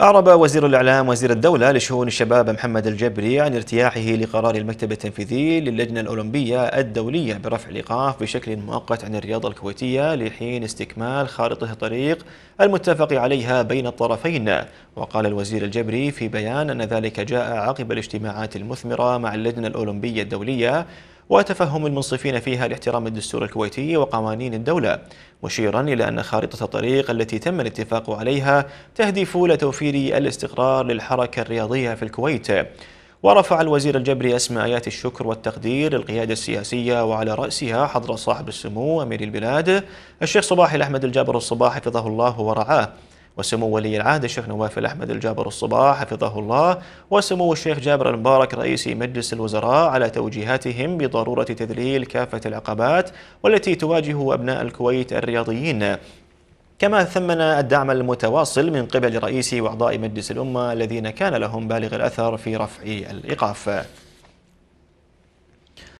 أعرب وزير الإعلام وزير الدولة لشؤون الشباب محمد الجبري عن ارتياحه لقرار المكتب التنفيذي للجنة الأولمبية الدولية برفع الإيقاف بشكل مؤقت عن الرياضة الكويتية لحين استكمال خارطة الطريق المتفق عليها بين الطرفين وقال الوزير الجبري في بيان أن ذلك جاء عقب الاجتماعات المثمرة مع اللجنة الأولمبية الدولية وتفهم المنصفين فيها لاحترام الدستور الكويتي وقوانين الدولة مشيرا إلى أن خارطة الطريق التي تم الاتفاق عليها تهدف لتوفير الاستقرار للحركة الرياضية في الكويت ورفع الوزير الجبري أسماء الشكر والتقدير للقيادة السياسية وعلى رأسها حضرة صاحب السمو أمير البلاد الشيخ صباح الأحمد الجابر الصباح حفظه الله ورعاه وسمو ولي العهد الشيخ نواف الأحمد الجابر الصباح حفظه الله وسمو الشيخ جابر المبارك رئيس مجلس الوزراء على توجيهاتهم بضرورة تذليل كافة العقبات والتي تواجه أبناء الكويت الرياضيين كما ثمن الدعم المتواصل من قبل رئيس وأعضاء مجلس الأمة الذين كان لهم بالغ الأثر في رفع الإيقاف